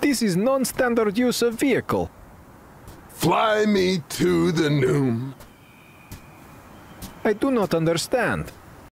This is non-standard use of vehicle. Fly me to the Noom. I do not understand.